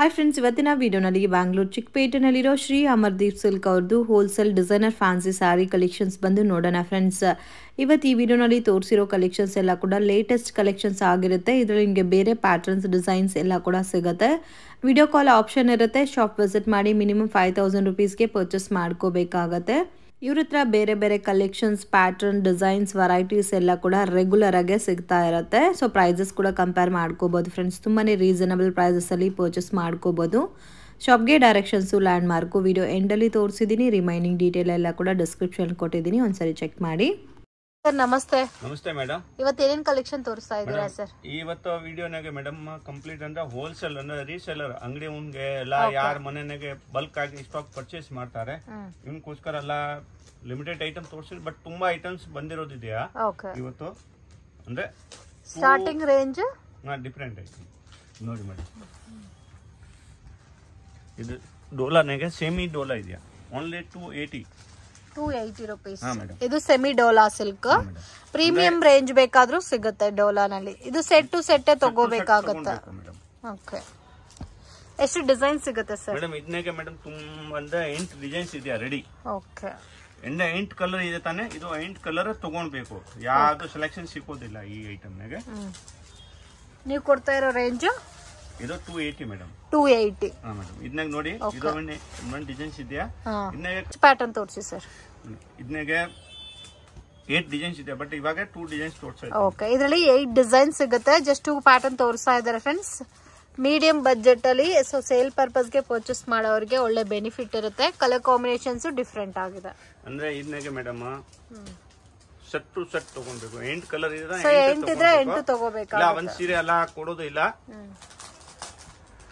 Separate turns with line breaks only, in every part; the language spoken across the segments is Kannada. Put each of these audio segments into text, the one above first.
ಹಾಯ್ ಫ್ರೆಂಡ್ಸ್ ಇವತ್ತಿನ ವಿಡಿಯೋನಲ್ಲಿ ಬ್ಯಾಂಗ್ಳೂರು ಚಿಕ್ಕಪೇಟೆನಲ್ಲಿರೋ ಶ್ರೀ ಅಮರ್ದೀಪ್ ಸಿಲ್ಕ್ ಅವ್ರದ್ದು wholesale designer fancy sari collections ಬಂದು ನೋಡೋಣ ಫ್ರೆಂಡ್ಸ್ ಇವತ್ತು ಈ ವಿಡಿಯೋನಲ್ಲಿ ತೋರಿಸಿರೋ ಕಲೆಕ್ಷನ್ಸ್ ಎಲ್ಲ ಕೂಡ ಲೇಟೆಸ್ಟ್ ಕಲೆಕ್ಷನ್ಸ್ ಆಗಿರುತ್ತೆ ಇದರಲ್ಲಿ ನಿಮಗೆ ಬೇರೆ ಪ್ಯಾಟರ್ನ್ಸ್ ಡಿಸೈನ್ಸ್ ಎಲ್ಲ ಕೂಡ ಸಿಗುತ್ತೆ ವಿಡಿಯೋ ಕಾಲ್ ಆಪ್ಷನ್ ಇರುತ್ತೆ ಶಾಪ್ ವಿಸಿಟ್ ಮಾಡಿ ಮಿನಿಮಮ್ ಫೈವ್ ತೌಸಂಡ್ ರುಪೀಸ್ಗೆ ಪರ್ಚೇಸ್ ಮಾಡ್ಕೋಬೇಕಾಗತ್ತೆ ಇವ್ರ ಹತ್ರ ಬೇರೆ ಬೇರೆ ಕಲೆಕ್ಷನ್ಸ್ ಪ್ಯಾಟರ್ನ್ ಡಿಸೈನ್ಸ್ ವೆರೈಟೀಸ್ ಎಲ್ಲ ಕೂಡ ರೆಗ್ಯುಲರ್ ಆಗಿ ಸಿಗ್ತಾ ಇರುತ್ತೆ ಸೊ ಪ್ರೈಸಸ್ ಕೂಡ ಕಂಪೇರ್ ಮಾಡ್ಕೋಬೋದು ಫ್ರೆಂಡ್ಸ್ ತುಂಬಾ ರೀಸನಬಲ್ ಅಲ್ಲಿ ಪರ್ಚೇಸ್ ಮಾಡ್ಕೋಬೋದು ಶಾಪ್ಗೆ ಡೈರೆಕ್ಷನ್ಸು ಲ್ಯಾಂಡ್ಮಾರ್ಕು ವಿಡಿಯೋ ಎಂಡಲ್ಲಿ ತೋರಿಸಿದ್ದೀನಿ ರಿಮೈನಿಂಗ್ ಡೀಟೇಲ್ ಎಲ್ಲ ಕೂಡ ಡಿಸ್ಕ್ರಿಪ್ಷನ್ ಕೊಟ್ಟಿದ್ದೀನಿ ಒಂದ್ಸರಿ ಚೆಕ್ ಮಾಡಿ ಸರ್ ನಮಸ್ತೆ ನಮಸ್ತೆ ಮೇಡಮ್ ಇವತ್ತು ಏನೇನ್ ಕಲೆಕ್ಷನ್ ತೋರಿಸ್ತಾ ಇದ್ದೀರಾ ಸರ್
ಇವತ್ತು ವಿಡಿಯೋನಾಗೆ ಮೇಡಮ್ ಕಂಪ್ಲೀಟ್ ಅಂದ್ರೆ ಹೋಲ್ಸೇಲ್ ಅಂದ್ರೆ ರೀಸೆಲರ್ ಅಂಗಡಿ ಉನ್ಗೆ ಎಲ್ಲ ಯಾರ ಮನೆನಾಗೆ ಬಲ್ಕ್ ಆಗಿ ಸ್ಟಾಕ್ ಪರ್ಚೇಸ್ ಮಾಡ್ತಾರೆ ಇವನ್ಕೋಸ್ಕರ ಎಲ್ಲ ಲಿಮಿಟೆಡ್ ಐಟಮ್ ತೋರಿಸಿದ್ರು ಬಟ್ ತುಂಬಾ ಐಟಮ್ಸ್ ಬಂದಿರೋದಿದೆಯಾ ಇವತ್ತು ಅಂದ್ರೆ
ಸ್ಟಾರ್ಟಿಂಗ್ ರೇಂಜ್
ಡಿಫ್ರೆಂಟ್ ಐಟಮ್ ನೋಡಿ ಮೇಡಮ್ ಇದು ಡೋಲಾನಾಗೆ ಸೆಮಿ ಡೋಲಾ ಇದೆಯಾ only two eighty
two eighty rupees ಇದು ಸೆಮಿ ಡೋಲಾ ಸಿಲ್ಕ್ ಪ್ರೀಮಿಯಂ ರೇಂಜ್ ಬೇಕಾದ್ರೂ ಸಿಗುತ್ತೆ ಡೋಲಾನಲ್ಲಿ ಇದು ಸೆಟ್ ಟು ಸೆಟ್ ತಗೋಬೇಕಾಗತ್ತೆ ಓಕೆ ಎಷ್ಟು ಡಿಸೈನ್ ಸಿಗುತ್ತೆ ಸರ್ ಮೇಡಮ್
ಇದನ್ನೇ ಮೇಡಮ್ ತುಂಬಾ ಎಂಟು ಡಿಸೈನ್ಸ್ ಇದೆಯಾ ರೆಡಿ ಓಕೆ ಎಂಡ ಎಂಟು ಕಲರ್ ಇದೆ ತಾನೇ ಇದು ಎಂಟು ಕಲರ್ ತಗೊಳ್ಬೇಕು ಯಾವ್ದು ಸೆಲೆಕ್ಷನ್ ಸಿಗೋದಿಲ್ಲ ಈ ಐಟಮ್ನಾಗೆ
ನೀವು ಕೊಡ್ತಾ ಇರೋ ರೇಂಜು
ಇದು two eighty madam
two eighty ಹಾಂ
ಮೇಡಮ್ ನೋಡಿ ಇದು ಒಂದು ಡಿಸೈನ್ಸ್ ಇದೆಯಾ
ಇದನ್ನಾಗೆ ಪ್ಯಾಟರ್ನ್ ತೋರಿಸಿ ಸರ್
ಇದನ್ನಾಗೆ ಏಟ್ ಡಿಸೈನ್ಸ್ ಇದೆ ಬಟ್ ಇವಾಗ ಟೂ ಡಿಸೈನ್ಸ್ ತೋರಿಸ್ತಾ
ಓಕೆ ಇದರಲ್ಲಿ ಏಟ್ ಡಿಸೈನ್ ಸಿಗುತ್ತೆ ಜಸ್ಟ್ ಪ್ಯಾಟರ್ನ್ ತೋರಿಸ್ತಾ ಇದ್ದಾರೆ ಫ್ರೆಂಡ್ಸ್ ಮೀಡಿಯಂ ಬಜೆಟ್ ಅಲ್ಲಿ ಸೊ ಸೇಲ್ ಪರ್ಪಸ್ ಗೆ ಪರ್ಚೇಸ್ ಮಾಡೋರಿಗೆ ಒಳ್ಳೆ ಬೆನಿಫಿಟ್ ಇರುತ್ತೆ ಕಲರ್ ಕಾಂಬಿನೇಷನ್ಸ್ ಡಿಫ್ರೆಂಟ್ ಆಗಿದೆ
ಅಂದ್ರೆ ಇದನ್ನಾಗೆ ಮೇಡಮ್ ಸೆಟ್ಟು ಸೆಟ್ ತಗೊಬೇಕು ಎಂಟು ಕಲರ್ ಇದ್ರೆ ಎಂಟು ಇದ್ರೆ ಎಂಟು ತಗೋಬೇಕು ಒಂದ್ ಸೀರೆ ಎಲ್ಲ ಕೊಡೋದು ಇಲ್ಲ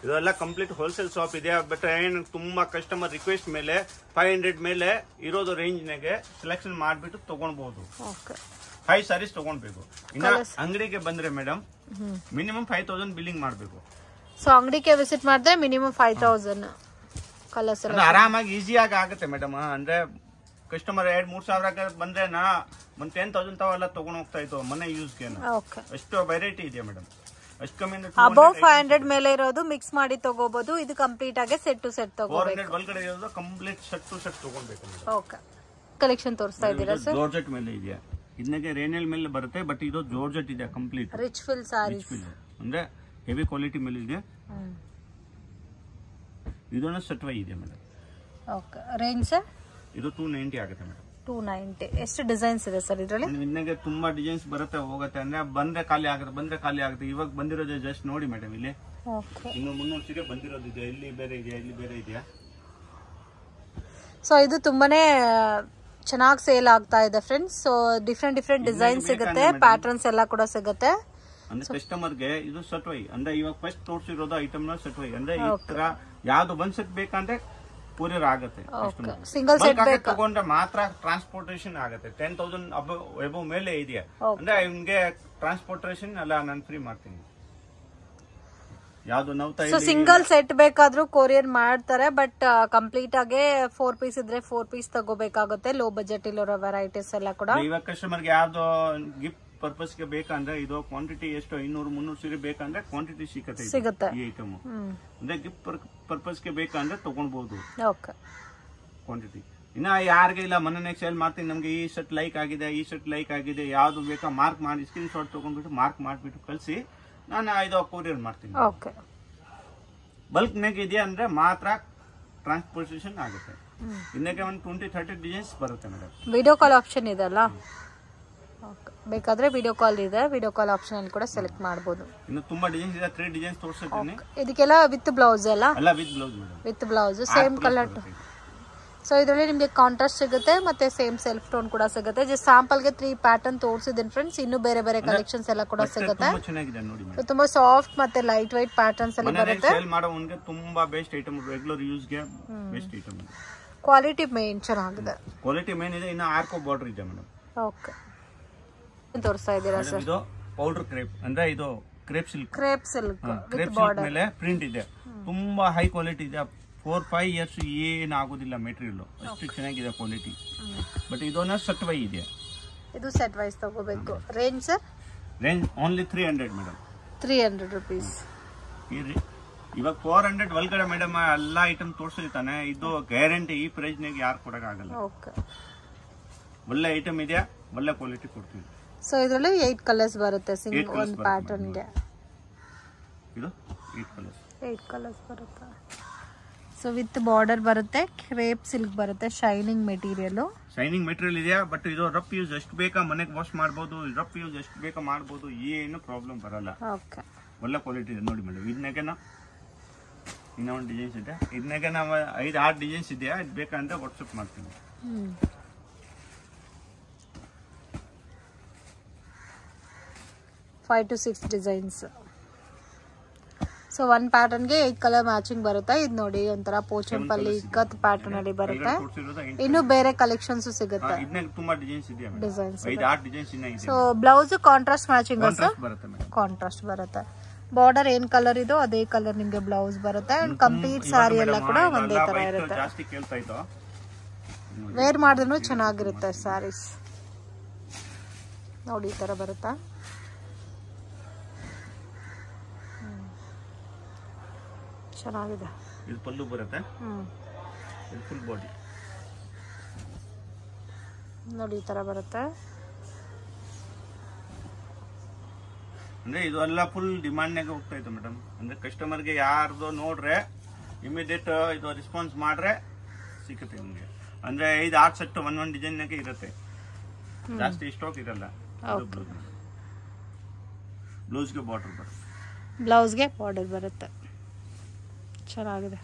ಇದೆಲ್ಲ ಕಂಪ್ಲೀಟ್ ಹೋಲ್ಸೇಲ್ ಶಾಪ್ ಇದೆ ಬಟ್ ಏನು ತುಂಬಾ ಕಸ್ಟಮರ್ ರಿಕ್ವೆಸ್ಟ್ ಮೇಲೆ ಫೈವ್ ಹಂಡ್ರೆಡ್ ಮೇಲೆ ಇರೋದು ರೇಂಜ್ನಾಗೆ ಸೆಲೆಕ್ಷನ್ ಮಾಡಿಬಿಟ್ಟು ತೊಗೊಳ್ಬಹುದು ಫೈವ್ ಸಾರೀಸ್ ತಗೊಳ್ಬೇಕು ಇನ್ನ ಅಂಗಡಿಗೆ ಬಂದ್ರೆ madam minimum five thousand billing ಮಾಡಬೇಕು
ಸೊ ಅಂಗಡಿಗೆ ವಿಸಿಟ್ ಮಾಡಿದ್ರೆ ಮಿನಿಮಮ್ ಫೈವ್ ತೌಸಂಡ್ ಆರಾಮಾಗಿ
ಈಸಿಯಾಗಿ ಆಗುತ್ತೆ ಮೇಡಮ್ ಅಂದ್ರೆ ಕಸ್ಟಮರ್ ಎರಡ್ ಮೂರ್ ಸಾವಿರ ಬಂದ್ರೆ ನಾ ಒಂದ್ ಟೆನ್ ತೌಸಂಡ್ ತಾವೆಲ್ಲ ತಗೊಂಡು ಹೋಗ್ತಾ ಇತ್ತು ಮನೆ ಯೂಸ್ಗೆ ಎಷ್ಟು ವೆರೈಟಿ ಇದೆ ಮೇಡಮ್ ಅಬೌವ್ ಫೈವ್
ಹಂಡ್ರೆಡ್ ಮೇಲೆ ಇರೋದು ಮಿಕ್ಸ್ ಮಾಡಿ ತಗೋಬಹುದು ಇದು ಕಂಪ್ಲೀಟ್ ಆಗಿ ಸೆಟ್ ಟು ಸೆಟ್ ತಗೋಬೇಕು
ಕಂಪ್ಲೀಟ್ ಸೆಟ್ ಟು ಸೆಟ್ ತಗೋಬೇಕು
ಓಕೆ ಕಲೆಕ್ಷನ್ ತೋರಿಸ್ತಾ ಇದ್ದೀರಾ ಸರ್ ಜೋರ್ಜೆಟ್
ಮೇಲೆ ಇದೆಯಾ ಇದನ್ನೇ ರೇನೆಲ್ ಮೇಲೆ ಬರುತ್ತೆ ಬಟ್ ಇದು ಜೋರ್ಜೆಟ್ ಇದೆ ಕಂಪ್ಲೀಟ್
ರಿಚ್ ಫಿಲ್ ಸಾರಿ
ಅಂದ್ರೆ ಹೆವಿ ಕ್ವಾಲಿಟಿ ಮೇಲೆ ಇದೆ ಇದೊಂದು ಸೆಟ್ ವೈ ಇದೆ ಮೇಡಮ್
ಓಕೆ ರೇಂಜ್ ಸರ್
ಇದು ಟೂ ನೈಂಟಿ ಆಗುತ್ತೆ ಮೇಡಮ್
ಟೂ ನೈಂಟಿ ಎಷ್ಟು ಡಿಸೈನ್ಸ್ ಇದೆ ಸರ್ ಇದರಲ್ಲಿ
ನಿಮಗೆ ತುಂಬಾ ಡಿಸೈನ್ಸ್ ಬರುತ್ತೆ ಹೋಗುತ್ತೆ ಅಂದ್ರೆ ಬಂದ್ರೆ ಖಾಲಿ ಆಗುತ್ತೆ ಬಂದ್ರೆ ಖಾಲಿ ಆಗುತ್ತೆ ಇವಾಗ ಬಂದಿರೋದು ಜಸ್ಟ್ ನೋಡಿ ಮೇಡಮ್ ಇಲ್ಲಿ ಇನ್ನು ಮುನ್ನೂರು ಸೀರೆ ಬಂದಿರೋದು ಇದೆ ಇಲ್ಲಿ ಬೇರೆ ಇದೆಯಾ ಇಲ್ಲಿ ಬೇರೆ ಇದೆಯಾ
ಸೊ ಇದು ತುಂಬಾನೇ ಚೆನ್ನಾಗಿ ಸೇಲ್ ಆಗ್ತಾ ಇದೆ friends so different different design ಸಿಗುತ್ತೆ ಪ್ಯಾಟರ್ನ್ಸ್ ಎಲ್ಲ ಕೂಡ ಸಿಗುತ್ತೆ
ಅಂದ್ರೆ ಕಸ್ಟಮರ್ಗೆ ಇದು ಸೆಟ್ ವೈ ಅಂದ್ರೆ ಇವಾಗ ಫಸ್ಟ್ ತೋರಿಸಿರೋದು ಐಟಮ್ ನ ಸೆಟ್ ವೈ ಅಂದ್ರೆ ಈ ತರ ಯಾವ್ದು ಬಂದ್ ಸೆಟ್ ಬೇಕಂದ್ರೆ ಆಗುತ್ತೆ ಸಿಂಗಲ್ ಸೆಟ್ ತಗೊಂಡ್ರೆ ಮಾತ್ರ ಟ್ರಾನ್ಸ್ಪೋರ್ಟೇಶನ್ ಆಗುತ್ತೆ ಟೆನ್ ತೌಸಂಡ್ ಮೇಲೆ ಇದೆಯಾ ಅಂದ್ರೆ ನಿಮ್ಗೆ ಟ್ರಾನ್ಸ್ಪೋರ್ಟೇಶನ್ ಎಲ್ಲ ನಾನು ಫ್ರೀ ಮಾಡ್ತೀನಿ ಸಿಂಗಲ್
ಸೆಟ್ ಬೇಕಾದ್ರೂ ಕೊರಿಯರ್ ಮಾಡ್ತಾರೆ ಬಟ್ ಕಂಪ್ಲೀಟ್ ಆಗಿ ಫೋರ್ ಪೀಸ್ ಇದ್ರೆ ಫೋರ್ ಪೀಸ್ ತಗೋಬೇಕಾಗುತ್ತೆ ಲೋ ಬಜೆಟ್ ಇಲ್ಲಿರೋ ವೆರೈಟೀಸ್ ಎಲ್ಲ ಕೂಡ ಇವಾಗ
ಕಸ್ಟಮರ್ಗೆ ಯಾವ್ದು ಗಿಫ್ಟ್ ಪರ್ಪಸ್ಗೆ ಬೇಕಂದ್ರೆ ಇದು ಕ್ವಾಂಟಿಟಿ ಎಷ್ಟು ಐನೂರು ಮುನ್ನೂರು ಸೀರೆ ಬೇಕಂದ್ರೆ ಕ್ವಾಂಟಿಟಿ ಸಿಗುತ್ತೆ ಈ ಐಟಮ್ ಅಂದ್ರೆ ಗಿಫ್ಟ್ ಪರ್ಪಸ್ಗೆ ಬೇಕಂದ್ರೆ ತಗೊಳ್ಬಹುದು ಕ್ವಾಂಟಿಟಿ ಇನ್ನ ಯಾರಿಗೆ ಇಲ್ಲ ಮೊನ್ನೆ ಸೇಲ್ ಮಾಡ್ತೀನಿ ನಮಗೆ ಈ ಶರ್ಟ್ ಲೈಕ್ ಆಗಿದೆ ಈ ಶರ್ಟ್ ಲೈಕ್ ಆಗಿದೆ ಯಾವ್ದು ಬೇಕಾ ಮಾರ್ಕ್ ಮಾಡಿ ಸ್ಕ್ರೀನ್ ಶಾಟ್ ತಗೊಂಡ್ಬಿಟ್ಟು ಮಾರ್ಕ್ ಮಾಡಿಬಿಟ್ಟು ಕಳಿಸಿ ನಾನು ಇದು ಕೊರಿಯರ್ ಮಾಡ್ತೀನಿ ನೆಗ್ ಇದೆಯಾ ಅಂದ್ರೆ ಮಾತ್ರ ಟ್ರಾನ್ಸ್ಪೋರ್ಟೇಷನ್ ಆಗುತ್ತೆ ಇನ್ನಕ್ಕೆ ಒಂದು ಟ್ವೆಂಟಿ ಥರ್ಟಿ ಡಿಸೈನ್ಸ್ ಬರುತ್ತೆ ಮೇಡಮ್
ವಿಡಿಯೋ ಕಾಲ್ ಆಪ್ಷನ್ ಇದೆಲ್ಲ ಓಕೆ ಬೇಕಾದ್ರೆ ವಿಡಿಯೋ ಕಾಲ್ ಇದೆ ವಿಡಿಯೋ ಕಾಲ್ ಆಪ್ಷನ್ ಕೂಡ ಸೆಲೆಕ್ಟ್ ಮಾಡಬಹುದು
ಇನ್ನು ತುಂಬಾ ಡಿಸೈನ್ಸ್ ಇದೆ 3 ಡಿಸೈನ್ಸ್ ತೋರಿಸ್ತೀನಿ
ಇದಕ್ಕೆಲ್ಲ ವಿತ್ ಬ್ಲೌಸ್ ಅಲ್ಲ ಅಲ್ಲ with blouse with blouse same colour too so ಇದರಲ್ಲಿ ನಿಮಗೆ ಕಾಂಟ್ರಾಸ್ಟ್ ಸಿಗುತ್ತೆ ಮತ್ತೆ ಸೇಮ್ ಸೆಲ್ಫ್ ಟೋನ್ ಕೂಡ ಸಿಗುತ್ತೆ ಜಸ್ಟ್ ಗೆ ತ್ರೀ ಪ್ಯಾಟರ್ನ್ ತೋರಿಸಿದ್ದೀನಿ ಫ್ರೆಂಡ್ಸ್ ಇನ್ನು ಬೇರೆ ಬೇರೆ ಕಲೆಕ್ಷನ್ಸ್ ಎಲ್ಲ ಕೂಡ ಸಿಗುತ್ತೆ ತುಂಬಾ ಸಾಫ್ಟ್ ಮತ್ತೆ ಲೈಟ್ ವೈಟ್ ಪ್ಯಾಟರ್ನ್ಸ್ ಅಲ್ಲಿ ಬರುತ್ತೆ
ತುಂಬಾ ಬೆಸ್ಟ್ ಐಟಮ್ ರೆಗ್ಯುಲರ್ ಗೆ ಬೆಸ್ಟ್ ಐಟಮ್
ಕ್ವಾಲಿಟಿ ಮೇನ್ ಚೆನ್ನಾಗಿದೆ
ಕ್ವಾಲಿಟಿ ಮೇನ್ ಇದೆ ಇನ್ನು ಆರ್ಕೋ ಬಾರ್ಡರ್ ಇದೆ ಮೇಡಮ್
ಓಕೆ ತೋರಿಸ್ತಾ ಇದ್ದೀರಾ ಸರ್ ಇದು
ಪೌಡರ್ ಕ್ರೇಪ್ ಅಂದ್ರೆ ಇದು crepe silk crepe
silk crepe silk ಮೇಲೆ ಪ್ರಿಂಟ್ ಇದೆ ತುಂಬಾ
ಹೈ ಕ್ವಾಲಿಟಿ ಇದೆ ಫೋರ್ ಫೈವ್ ಇಯರ್ಸ್ ಏನಾಗೋದಿಲ್ಲ ಮೆಟೀರಿಯಲ್ ಅಷ್ಟು ಚೆನ್ನಾಗಿದೆ ಕ್ವಾಲಿಟಿ ಬಟ್ ಇದೊಂದು ಸೆಟ್ ವೈ ಇದೆ
ಇದು ಸೆಟ್ ವೈಸ್ ತಗೋಬೇಕು range sir
range only three hundred madam
three hundred rupees
ಇವಾಗ ಫೋರ್ ಹಂಡ್ರೆಡ್ ಒಳಗಡೆ ಮೇಡಮ್ ಎಲ್ಲ ಐಟಮ್ ತೋರಿಸಿರ್ತಾನೆ ಇದು ಗ್ಯಾರಂಟಿ ಈ ಪ್ರೈಸ್ನಾಗ ಯಾರು ಕೊಡೋಕ್ಕಾಗಲ್ಲ ಓಕೆ ಒಳ್ಳೆ ಐಟಮ್ ಇದೆಯಾ ಒಳ್ಳೆ ಕ್ವಾಲಿಟಿ ಕೊಡ್ತೀವಿ
ಸೊ ಇದರಲ್ಲಿ ಏಯ್ಟ್ ಕಲರ್ಸ್ ಬರುತ್ತೆ ಸಿಂಗ್ ಒಂದು ಪ್ಯಾಟರ್ನ್ಗೆ ಇದು ಏಯ್ಟ್ ಕಲರ್ಸ್ ಬರುತ್ತೆ ಸೊ ವಿತ್ ಬಾರ್ಡರ್ ಬರುತ್ತೆ ಕ್ರೇಪ್ ಸಿಲ್ಕ್ ಬರುತ್ತೆ ಶೈನಿಂಗ್ ಮೆಟೀರಿಯಲ್
ಶೈನಿಂಗ್ ಮೆಟೀರಿಯಲ್ ಇದೆಯಾ ಬಟ್ ಇದು ರಫ್ ಯೂಸ್ ಎಷ್ಟು ಬೇಕಾ ಮನೆಗೆ ವಾಶ್ ಮಾಡಬಹುದು ರಫ್ ಯೂಸ್ ಎಷ್ಟು ಬೇಕಾ ಮಾಡಬಹುದು ಏನು ಪ್ರಾಬ್ಲಮ್ ಬರಲ್ಲ ಓಕೆ ಒಳ್ಳೆ ಕ್ವಾಲಿಟಿ ಇದೆ ನೋಡಿ ಮೇಡಮ್ ಇದನ್ನಾಗೆ ಇನ್ನೊಂದು ಡಿಸೈನ್ಸ್ ಇದೆ ಇದನ್ನಾಗೆ ನಾವು ಐದು ಆರು ಡಿಸೈನ್ಸ್ ಇದೆಯಾ ಇದು ಬೇಕಂದ್ರೆ ವಾಟ್ಸಪ್ ಮಾಡ್ತೀನಿ
five to six designs so one ಪ್ಯಾಟರ್ನ್ಗೆ ಏಟ್ ಕಲರ್ ಮ್ಯಾಚಿಂಗ್ ಬರುತ್ತೆ ಇದು ನೋಡಿ ಒಂಥರ ಪೋಚಂಪಲ್ಲಿ ಇಕ್ಕತ್ ಪ್ಯಾಟರ್ನ್ ಅಲ್ಲಿ ಬರುತ್ತೆ ಇನ್ನು ಬೇರೆ ಕಲೆಕ್ಷನ್ಸ್ ಸಿಗುತ್ತೆ
designs so blouse
contrast matching contrast ಬರುತ್ತೆ ಬಾರ್ಡರ್ ಏನ್ ಕಲರ್ ಇದೋ ಅದೇ ಕಲರ್ ನಿಮ್ಗೆ ಬ್ಲೌಸ್ ಬರುತ್ತೆ ಅಂಡ್ ಕಂಪ್ಲೀಟ್ ಸ್ಯಾರಿ ಎಲ್ಲ ಕೂಡ ಒಂದೇ ತರ
ಇರುತ್ತೆ
ವೇರ್ ಮಾಡಿದ್ರು ಚೆನ್ನಾಗಿರುತ್ತೆ ಸ್ಯಾರೀಸ್ ನೋಡಿ ಈ ತರ ಬರುತ್ತಾ ಚೆನ್ನಾಗಿದೆ
ಇದು ಪಲ್ಲು ಬರುತ್ತೆ ಇದು ಫುಲ್ ಬಾಡಿ
ನೋಡಿ ಈ ಥರ ಬರುತ್ತೆ
ಅಂದರೆ ಇದು ಎಲ್ಲ ಫುಲ್ ಡಿಮ್ಯಾಂಡ್ನಾಗೆ ಹೋಗ್ತಾ ಇತ್ತು ಮೇಡಮ್ ಅಂದರೆ ಕಸ್ಟಮರ್ಗೆ ಯಾರ್ದು ನೋಡ್ರೆ ಇಮಿಡಿಯೇಟ್ ಇದು ರೆಸ್ಪಾನ್ಸ್ ಮಾಡ್ರೆ ಸಿಕ್ಕುತ್ತೆ ನಿಮಗೆ ಅಂದ್ರೆ ಐದು ಆರು ಸೆಟ್ ಒನ್ ಒನ್ ಡಿಸೈನ್ನಾಗೆ ಇರುತ್ತೆ ಜಾಸ್ತಿ ಸ್ಟಾಕ್ ಇರಲ್ಲ ಬ್ಲೌಸ್ಗೆ ಬಾರ್ಡರ್ ಬರುತ್ತೆ
ಬ್ಲೌಸ್ಗೆ ಬಾರ್ಡರ್ ಬರುತ್ತೆ ಚೆನ್ನಾಗಿದೆ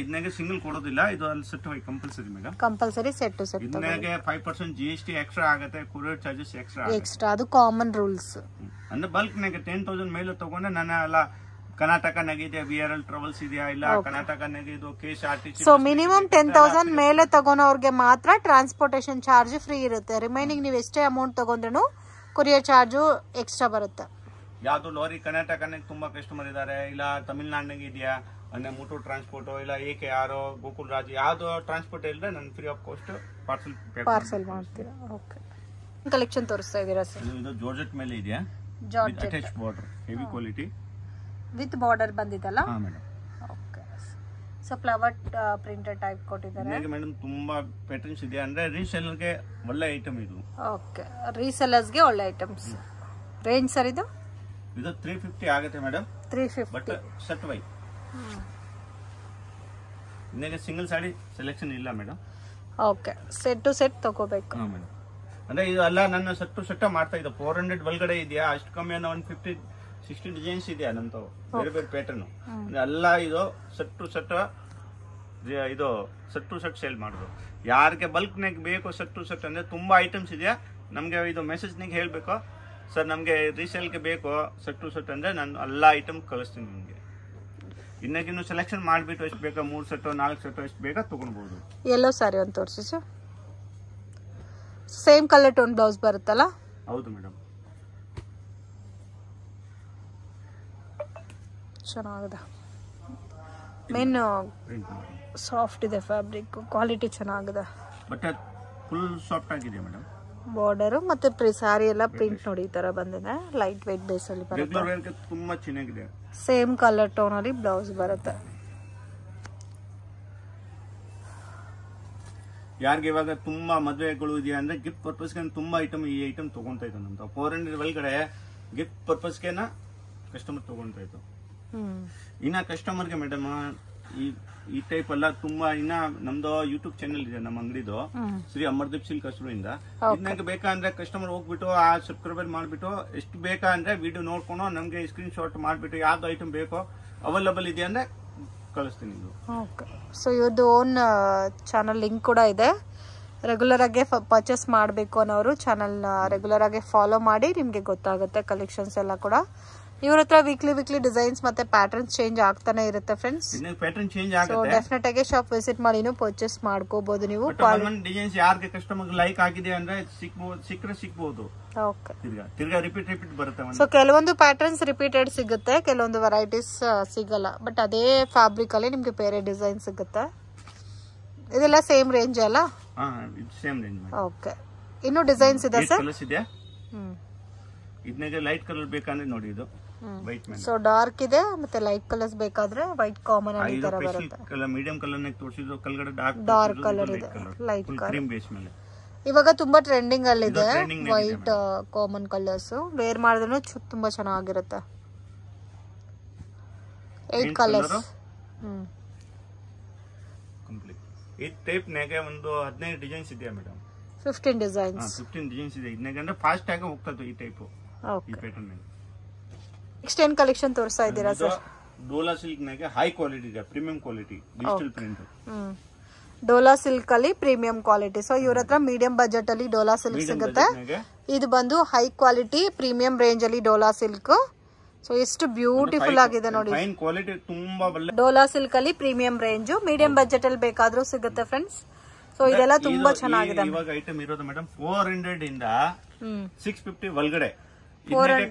ಇದನ್ನಾಗೆ ಸಿಂಗಲ್ ಕೊಡೋದಿಲ್ಲ ಇದು ಅಲ್ಲಿ ಸೆಟ್ ಹೋಗಿ compulsory madam
compulsory set set ಜಿ
5% ಜಿಎಸ್ಟಿ ಎಕ್ಸ್ಟ್ರಾ ಆಗುತ್ತೆ ಕೊರಿಯರ್ ಚಾರ್ಜಸ್ ಎಕ್ಸ್ಟ್ರಾ ಎಕ್ಸ್ಟ್ರಾ
ಅದು ಕಾಮನ್ ರೂಲ್ಸ್
ಅಂದ್ರೆ ಬಲ್ಕ್ ಟೆನ್ 10000 ಮೇಲೆ ತಗೊಂಡ್ರೆ ನಾನು ಅಲ್ಲ ಕರ್ನಾಟಕ ನಗಿದೆ ವಿ ಆರ್ ಎಲ್ ಟ್ರಾವೆಲ್ಸ್ ಇದೆಯಾ ಇಲ್ಲ ಕರ್ನಾಟಕ ನಗಿದು K R T so minimum ten thousand
ಮೇಲೆ ತಗೊಳೋರ್ಗೆ ಮಾತ್ರ ಟ್ರಾನ್ಸ್ಪೋರ್ಟೇಷನ್ ಚಾರ್ಜ್ ಫ್ರೀ ಇರುತ್ತೆ ರಿಮೈನಿಂಗ್ ನೀವು ಎಷ್ಟೇ ಅಮೌಂಟ್ ತಗೊಂಡ್ರೂ ಕೊರಿಯರ್ ಚಾರ್ಜು ಎಕ್ಸ್ಟ್ರಾ ಬರುತ್ತೆ
ಯಾವುದು ಲೋರಿ ಕರ್ನಾಟಕನಿಗೆ ತುಂಬ ಕಸ್ಟಮರ್ ಇದ್ದಾರೆ ಇಲ್ಲ ತಮಿಳ್ನಾಡಿನಾಗ ಇದೆಯಾ ಅಂದರೆ ಮುಟೂರ್ ಟ್ರಾನ್ಸ್ಪೋರ್ಟು ಇಲ್ಲ A K R Gokul Raj ಯಾವುದು ಟ್ರಾನ್ಸ್ಪೋರ್ಟ್ ಇಲ್ಲದೆ ನಾನು free of cost parcel parcel ಮಾಡ್ತೀರಾ
ಓಕೆ ಕಲೆಕ್ಷನ್ ತೋರಿಸ್ತಾ ಇದ್ದೀರಾ ಸರ್
ಇದು ಜೋರ್ಜೆಟ್ ಮೇಲೆ ಇದೆಯಾ attach border heavy quality
with border ಬಂದಿದ್ದಲ್ಲ ಹಾಂ okay so flower printed type ಕೊಟ್ಟಿದ್ದಾರೆ
ಮೇಡಮ್ ತುಂಬಾ ಪ್ಯಾಟರ್ನ್ಸ್ ಇದೆ ಅಂದ್ರೆ ರೀಸೆಲ್ಲರ್ಗೆ ಒಳ್ಳೆ ಐಟಮ್ ಇದು
ಓಕೆ ರೀಸೆಲ್ಲರ್ಸ್ಗೆ ಒಳ್ಳೆ ಐಟಮ್ಸ್ ರೇಂಜ್ ಸರ್ ಇದು
ಇದು ತ್ರೀ ಫಿಫ್ಟಿ ಆಗುತ್ತೆ ಮೇಡಮ್ ಬಟ್ ಸೆಟ್ ವೈ ನಿಮಗೆ ಸಿಂಗಲ್ ಸಾಡಿ ಸೆಲೆಕ್ಷನ್ ಇಲ್ಲ madam
okay set to set ತಗೋಬೇಕು
ಹಾಂ ಮೇಡಮ್ ಅಂದ್ರೆ ಇದು ಅಲ್ಲ ನನ್ನ ಸೆಟ್ ಟು ಸೆಟ್ ಮಾಡ್ತಾ ಇದ್ದ ಫೋರ್ ಹಂಡ್ರೆಡ್ ಒಳಗಡೆ ಇದೆಯಾ ಅಷ್ಟು ಕಮ್ಮಿ ಅನ್ನೋ ಒನ್ ಫಿಫ್ಟಿ ಸಿಕ್ಸ್ಟಿ ಡಿಸೈನ್ಸ್ ಇದೆಯಾ ನಮ್ಮದು ಬೇರೆ ಬೇರೆ ಪ್ಯಾಟರ್ನು ಎಲ್ಲ ಇದು ಸೆಟ್ ಟು ಸೆಟ್ ಇದು ಸೆಟ್ ಟು ಸೆಟ್ ಸೇಲ್ ಮಾಡೋದು ಯಾರಿಗೆ ಬಲ್ಕ್ನಾಗ ಬೇಕು ಸೆಟ್ ಟು ಸೆಟ್ ಅಂದ್ರೆ ತುಂಬಾ ಐಟಮ್ಸ್ ಇದೆಯಾ ನಮಗೆ ಇದು ಮೆಸೇಜ್ ಮೆಸೇಜ್ನಾಗ ಹೇಳಬೇಕು ಸರ್ ನಮಗೆ ರೀಸೇಲ್ಗೆ ಬೇಕು ಸೆಟ್ ಟು ಸೆಟ್ ಅಂದರೆ ನಾನು ಎಲ್ಲ ಐಟಮ್ ಕಳಿಸ್ತೀನಿ ನಿಮಗೆ ಇನ್ನಕ್ಕಿನ್ನು ಸೆಲೆಕ್ಷನ್ ಮಾಡಿಬಿಟ್ಟು ಎಷ್ಟು ಬೇಕಾ ಮೂರು ಸೆಟ್ಟು ನಾಲ್ಕು ಸೆಟ್ಟು ಎಷ್ಟು ಬೇಕಾ ತೊಗೊಳ್ಬೋದು
ಎಲ್ಲೋ ಸ್ಯಾರಿ ಒಂದು ತೋರಿಸಿ sir same colour tone blouse ಬರುತ್ತಲ್ಲ ಹೌದು ಮೇಡಮ್ ಚೆನ್ನಾಗಿದೆ uh, ಮೇನ್ ಸಾಫ್ಟ್ ಇದೆ ಫ್ಯಾಬ್ರಿಕ್ ಕ್ವಾಲಿಟಿ ಚೆನ್ನಾಗಿದೆ
ಬಟ್ ಫುಲ್ ಸಾಫ್ಟ್ ಆಗಿದೆ ಮೇಡಮ್
ಬಾರ್ಡರ್ ಮತ್ತೆ ಪ್ರಿ ಸಾರಿ ಎಲ್ಲ ಪ್ರಿಂಟ್ ನೋಡಿ ಈ ತರ ಬಂದಿದೆ ಲೈಟ್ ವೆಯ್ಟ್ ಬೇಸ್ ಅಲ್ಲಿ ಬರುತ್ತೆ
ತುಂಬಾ ಚೆನ್ನಾಗಿದೆ
ಸೇಮ್ ಕಲರ್ ಟೋನ್ ಅಲ್ಲಿ ಬ್ಲೌಸ್ ಬರುತ್ತೆ
ಯಾರಿಗೆ ಇವಾಗ ತುಂಬಾ ಮದುವೆಗಳು ಇದೆಯಾ ಅಂದ್ರೆ ಗಿಫ್ಟ್ ಪರ್ಪಸ್ಗೆ ತುಂಬಾ ಐಟಮ್ ಈ ಐಟಮ್ ತಗೊಂತಾ ಇತ್ತು ನಮ್ದು ಫೋರ್ ಹಂಡ್ರೆಡ್ ಒಳಗಡೆ ಗಿಫ್ಟ್ ಪರ್ಪಸ್ಗೆನ ಕಸ್ಟಮರ್ ತಗೊಂತಾ ಇತ್ತು ಇನ್ನ ಕಸ್ಟಮರ್ಗೆ ಮೇಡಮ್ ಈ ಈ ಟೈಪ್ ಎಲ್ಲ ತುಂಬಾ ಇನ್ನ ನಮ್ದು ಯೂಟ್ಯೂಬ್ ಚಾನೆಲ್ ಇದೆ ನಮ್ಮ ಅಂಗಡಿದು ಶ್ರೀ ಅಮರ್ದೀಪ್ ಸಿಲ್ ಹಸರು ಇಂದ ಬೇಕಾ ಬೇಕಂದ್ರೆ ಕಸ್ಟಮರ್ ಹೋಗ್ಬಿಟ್ಟು ಆ ಸಬ್ಸ್ಕ್ರೈಬರ್ ಮಾಡ್ಬಿಟ್ಟು ಎಷ್ಟು ಅಂದ್ರೆ ವಿಡಿಯೋ ನೋಡ್ಕೊಂಡು ನಮ್ಗೆ ಸ್ಕ್ರೀನ್ ಶಾಟ್ ಮಾಡ್ಬಿಟ್ಟು ಯಾವ್ದು ಐಟಮ್ ಬೇಕೋ ಅವೈಲಬಲ್ ಇದೆ ಅಂದ್ರೆ ಕಳಿಸ್ತೀನಿ
ಸೊ ಇವ್ರದ್ದು ಓನ್ ಚಾನಲ್ ಲಿಂಕ್ ಕೂಡ ಇದೆ ರೆಗ್ಯುಲರ್ ಆಗಿ ಪರ್ಚೇಸ್ ಮಾಡಬೇಕು ಅನ್ನೋರು ನ ರೆಗ್ಯುಲರ್ ಆಗಿ ಫಾಲೋ ಮಾಡಿ ನಿಮ್ಗೆ ಗೊತ್ತಾಗುತ್ತೆ ಕಲೆಕ್ಷನ್ಸ್ ಎಲ್ಲ ಕೂಡ ಇವ್ರ ಹತ್ರ ವೀಕ್ಲಿ ವೀಕ್ಲಿ ಡಿಸೈನ್ಸ್ ಮತ್ತೆ ಪ್ಯಾಟರ್ನ್ಸ್ ಚೇಂಜ್ ಆಗ್ತಾನೆ ಇರುತ್ತೆ ಫ್ರೆಂಡ್ಸ್
ಪ್ಯಾಟರ್ನ್ ಚೇಂಜ್ ಆಗುತ್ತೆ ಡೆಫಿನೆಟ್
ಆಗಿ ಶಾಪ್ ವಿಸಿಟ್ ಮಾಡಿ ಪರ್ಚೇಸ್ ಮಾಡ್ಕೋಬಹುದು ನೀವು
ಡಿಸೈನ್ಸ್ ಯಾರಿಗೆ ಕಸ್ಟಮರ್ ಲೈಕ್ ಆಗಿದೆ ಅಂದ್ರೆ ಸಿಕ್ಕರೆ ಸಿಗ್ಬಹುದು ಸೊ
ಕೆಲವೊಂದು ಪ್ಯಾಟರ್ನ್ಸ್ ರಿಪೀಟೆಡ್ ಸಿಗುತ್ತೆ ಕೆಲವೊಂದು ವೆರೈಟೀಸ್ ಸಿಗಲ್ಲ ಬಟ್ ಅದೇ ಫ್ಯಾಬ್ರಿಕ್ ಅಲ್ಲಿ ನಿಮ್ಗೆ ಬೇರೆ ಡಿಸೈನ್ ಸಿಗುತ್ತೆ ಇದೆಲ್ಲ ಸೇಮ್ ರೇಂಜ್ ಅಲ್ಲ ಓಕೆ ಇನ್ನು ಡಿಸೈನ್ಸ್ ಇದೆ ಸರ್
ಇದೆ ಲೈಟ್ ಕಲರ್ ಬೇಕಂದ್ರೆ ನೋಡಿ ಇದು
ಸೊ ಡಾರ್ಕ್ ಇದೆ ಮತ್ತೆ ಲೈಟ್ ಕಲರ್ಸ್ ಬೇಕಾದ್ರೆ ವೈಟ್ ಕಾಮನ್ ಆಗಿ ಬರುತ್ತೆ
ಮೀಡಿಯಂ ಕಲರ್ ತೋರಿಸಿದ್ರು ಕಲ್ಗಡೆ ಡಾರ್ಕ್ ಡಾರ್ಕ್ ಕಲರ್ ಇದೆ ಲೈಟ್ ಕಲರ್
ಇವಾಗ ತುಂಬಾ ಟ್ರೆಂಡಿಂಗ್ ಅಲ್ಲಿ ಇದೆ ವೈಟ್ ಕಾಮನ್ ಕಲರ್ಸ್ ವೇರ್ ಮಾಡಿದ್ರೆ ತುಂಬಾ ಚೆನ್ನಾಗಿರುತ್ತೆ ಏಟ್ ಕಲರ್ಸ್
ಈ ಒಂದು ಹದಿನೈದು ಡಿಸೈನ್ಸ್ ಇದೆಯಾ madam
fifteen designs
fifteen designs ಇದೆ ಫಾಸ್ಟ್ ಆಗಿ ಹೋಗ್ತದೆ ಈ ಟೈಪ್ ಈ ಪ್ಯಾಟರ್ನ್
ಎಕ್ಸ್ಟೆಂಡ್ ಕಲೆಕ್ಷನ್ ತೋರಿಸ್ತಾ ಇದ್ದೀರಾ ಸರ್
ಡೋಲಾ ಸಿಲ್ಕ್ ನಾಗೆ ಹೈ ಕ್ವಾಲಿಟಿ ಇದೆ premium quality digital print
Dola silk ಅಲ್ಲಿ ಪ್ರೀಮಿಯಂ ಕ್ವಾಲಿಟಿ ಸೊ ಇವ್ರ ಹತ್ರ ಮೀಡಿಯಂ ಬಜೆಟ್ ಅಲ್ಲಿ ಡೋಲಾ ಸಿಲ್ಕ್ ಸಿಗುತ್ತೆ ಇದು ಬಂದು ಹೈ ಕ್ವಾಲಿಟಿ ಪ್ರೀಮಿಯಂ ರೇಂಜ್ ಅಲ್ಲಿ ಡೋಲಾ ಸಿಲ್ಕ್ ಸೊ ಎಷ್ಟು ಬ್ಯೂಟಿಫುಲ್ ಆಗಿದೆ ನೋಡಿ
ಕ್ವಾಲಿಟಿ ತುಂಬಾ
ಡೋಲಾ ಸಿಲ್ಕ್ ಅಲ್ಲಿ ಪ್ರೀಮಿಯಂ ರೇಂಜ್ ಮೀಡಿಯಂ ಬಜೆಟ್ ಅಲ್ಲಿ ಬೇಕಾದ್ರೂ ಸಿಗುತ್ತೆ ಫ್ರೆಂಡ್ಸ್ ಸೊ ಇದೆಲ್ಲ ತುಂಬಾ ಚೆನ್ನಾಗಿದೆ ಇವಾಗ
ಐಟಮ್ ಇರೋದು ಮೇಡಮ್ ಫೋರ್ ಇಂದ ಸಿಕ್ಸ್ ಒಳಗಡೆ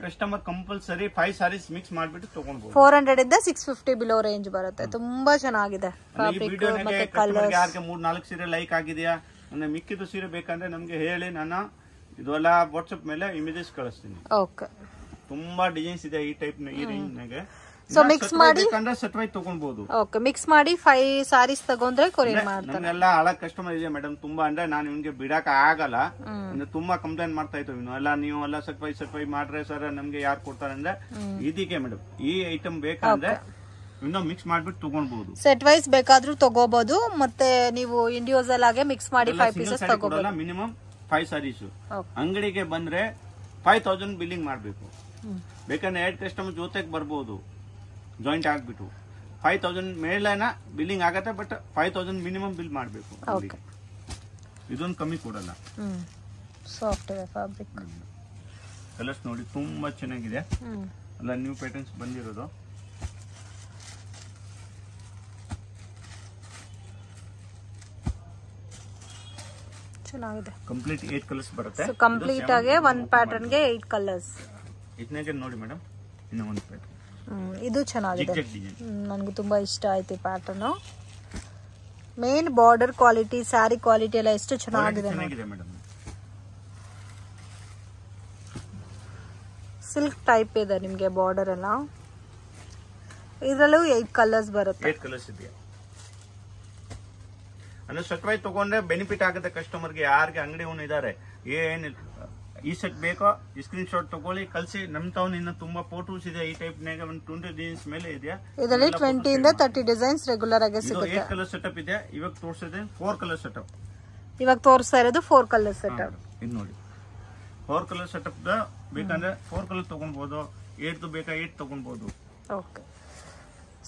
customer compulsory five sarees mix ಮಾಡ್ಬಿಟ್ಟು ತಗೊಂಡ್ಬೋದು ಫೋರ್
ಹಂಡ್ರೆಡ್ ಇಂದ ಸಿಕ್ಸ್ ಫಿಫ್ಟಿ ಬಿಲೋ ರೇಂಜ್ ಬರುತ್ತೆ ತುಂಬಾ ಚೆನ್ನಾಗಿದೆ ಮತ್ತೆ ಯಾರಿಗೆ
ಮೂರ್ ನಾಲ್ಕು ಸೀರೆ ಲೈಕ್ ಆಗಿದೆಯಾ ನನ್ನ ಮಿಕ್ಕಿದ ಸೀರೆ ಬೇಕಂದ್ರೆ ನಮ್ಗೆ ಹೇಳಿ ನಾನು ಇದೆಲ್ಲ ವಾಟ್ಸ್ಆಪ್ ಮೇಲೆ ಇಮೇಜಸ್ ಕಳಿಸ್ತೀನಿ ತುಂಬಾ ಡಿಸೈನ್ಸ್ ಇದೆ ಈ ಟೈಪ್ ಈ ರೇಂಜ್
ಸೊ ಮಿಕ್ಸ್ ಮಾಡಿ
ಸೆಟ್ವೈ ತಗೊಳ್ಬಹುದು
ಓಕೆ ಮಿಕ್ಸ್ ಮಾಡಿ ಫೈವ್ ಸಾರೀಸ್ ತಗೊಂಡ್ರೆ ಕೊರಿಯರ್ ಮಾಡ್ತಾರೆ
ಎಲ್ಲ ಹಳ ಕಸ್ಟಮರ್ ಇದೆ ಮೇಡಮ್ ತುಂಬಾ ಅಂದ್ರೆ ನಾನು ನಿಮ್ಗೆ ಬಿಡಾಕ ಆಗಲ್ಲ ತುಂಬಾ ಕಂಪ್ಲೇಂಟ್ ಮಾಡ್ತಾ ಇತ್ತು ಇನ್ನು ಎಲ್ಲ ನೀವು ಎಲ್ಲ ಸೆಟ್ ಸೆಟ್ವೈ ಮಾಡ್ರೆ ಸರ್ ನಮ್ಗೆ ಯಾರು ಕೊಡ್ತಾರೆ ಅಂದ್ರೆ ಇದಕ್ಕೆ ಮೇಡಮ್ ಈ ಐಟಮ್ ಬೇಕಂದ್ರೆ ಮಿಕ್ಸ್ ಮಾಡ್ಬಿಟ್ಟು ತಗೊಳ್ಬಹುದು
ಸೆಟ್ ವೈಸ್ ಬೇಕಾದ್ರೂ ತಗೋಬಹುದು ಮತ್ತೆ ನೀವು ಇಂಡಿವಿಜುವಲ್ ಆಗಿ ಮಿಕ್ಸ್ ಮಾಡಿ ಫೈವ್ ಪೀಸಸ್ ತಗೋಬಹುದು
ಮಿನಿಮಮ್ ಫೈವ್ ಸಾರೀಸ್ ಅಂಗಡಿಗೆ ಬಂದ್ರೆ ಫೈವ್ ತೌಸಂಡ್ ಬಿಲ್ಲಿಂಗ್ ಮಾಡ್ಬೇಕು ಬೇಕಂದ್ರೆ ಎರಡ್ ಕಸ್ಟಮರ್ ಜೊತೆಗೆ ಬರ್ಬೋದು ಜಾಯಿಂಟ್ ಆಗಿಬಿಟ್ಟು ಫೈವ್ ತೌಸಂಡ್ ಮೇಲೆನ ಬಿಲ್ಲಿಂಗ್ ಆಗತ್ತೆ but five thousand minimum bill ಮಾಡಬೇಕು ಇದೊಂದು ಕಮ್ಮಿ ಕೊಡಲ್ಲ ಕಲರ್ಸ್ ನೋಡಿ ತುಂಬಾ ಚೆನ್ನಾಗಿದೆ ಅಲ್ಲ ನ್ಯೂ ಪ್ಯಾಟರ್ನ್ಸ್ ಬಂದಿರೋದು
ಚೆನ್ನಾಗಿದೆ ಕಂಪ್ಲೀಟ್ 8 ಕಲರ್ಸ್ ಬರುತ್ತೆ ಕಂಪ್ಲೀಟ್ ಆಗಿ ಒಂದ್ ಪ್ಯಾಟರ್ನ್ ಗೆ 8 ಕಲರ್ಸ್
ಇದನ್ನೇ ನೋಡಿ ಮೇಡಮ್ ಇನ್ನ ಒಂದು ಪ್ಯಾಟರ್ನ್
ಇದು ಚೆನ್ನಾಗಿದೆ ನನಗೆ ತುಂಬ ಇಷ್ಟ ಆಯ್ತು pattern main border quality sari quality ಎಲ್ಲ ಎಷ್ಟು ಚೆನ್ನಾಗಿದೆ ಸಿಲ್ಕ್ ಟೈಪ್ ಇದೆ ನಿಮಗೆ ಬಾರ್ಡರ್ ಎಲ್ಲ ಇದರಲ್ಲೂ ಏಟ್ ಕಲರ್ಸ್ ಬರುತ್ತೆ
ಕಲರ್ಸ್ ಅಂದ್ರೆ ಸಟ್ವಾಯ್ ತಗೊಂಡ್ರೆ ಬೆನಿಫಿಟ್ ಆಗುತ್ತೆ ಕಸ್ಟಮರ್ಗೆ ಯಾರಿಗೆ ಅಂಗಡಿ ಇದ್ದಾರೆ ಏನಿಲ್ಲ ಈ ಸೆಟ್ ಬೇಕೋ ಸ್ಕ್ರೀನ್ ಶಾಟ್ ತಗೊಳ್ಳಿ ಕಲಸಿ ನಮ್ ಟೌನ್ ಇನ್ನ ತುಂಬಾ ಫೋಟೋಸ್ ಇದೆ ಈ ಟೈಪ್ ನಾಗ ಒಂದು ಟ್ವೆಂಟಿ ಡಿಸೈನ್ಸ್ ಮೇಲೆ ಇದೆ
ಇದರಲ್ಲಿ ಟ್ವೆಂಟಿ ಇಂದ ತರ್ಟಿ ಡಿಸೈನ್ಸ್ ರೆಗ್ಯುಲರ್ ಆಗಿ ಸಿಗುತ್ತೆ ಏಟ್
ಕಲರ್ ಸೆಟಪ್ ಇದೆ ಇವಾಗ ತೋರಿಸಿದೆ ಫೋರ್ ಕಲರ್ ಸೆಟಪ್
ಇವಾಗ ತೋರಿಸ್ತಾ ಇರೋದು ಫೋರ್ ಕಲರ್ ಸೆಟಪ್
ಇನ್ನು ನೋಡಿ ಫೋರ್ ಕಲರ್ ಸೆಟಪ್ ಬೇಕಂದ್ರೆ ಫೋರ್ ಕಲರ್ ತಗೊಳ್ಬಹುದು ಏಟ್ದು ಬೇಕಾ ಏಟ್ ತಗೊಳ್ಬಹುದು
ಓಕೆ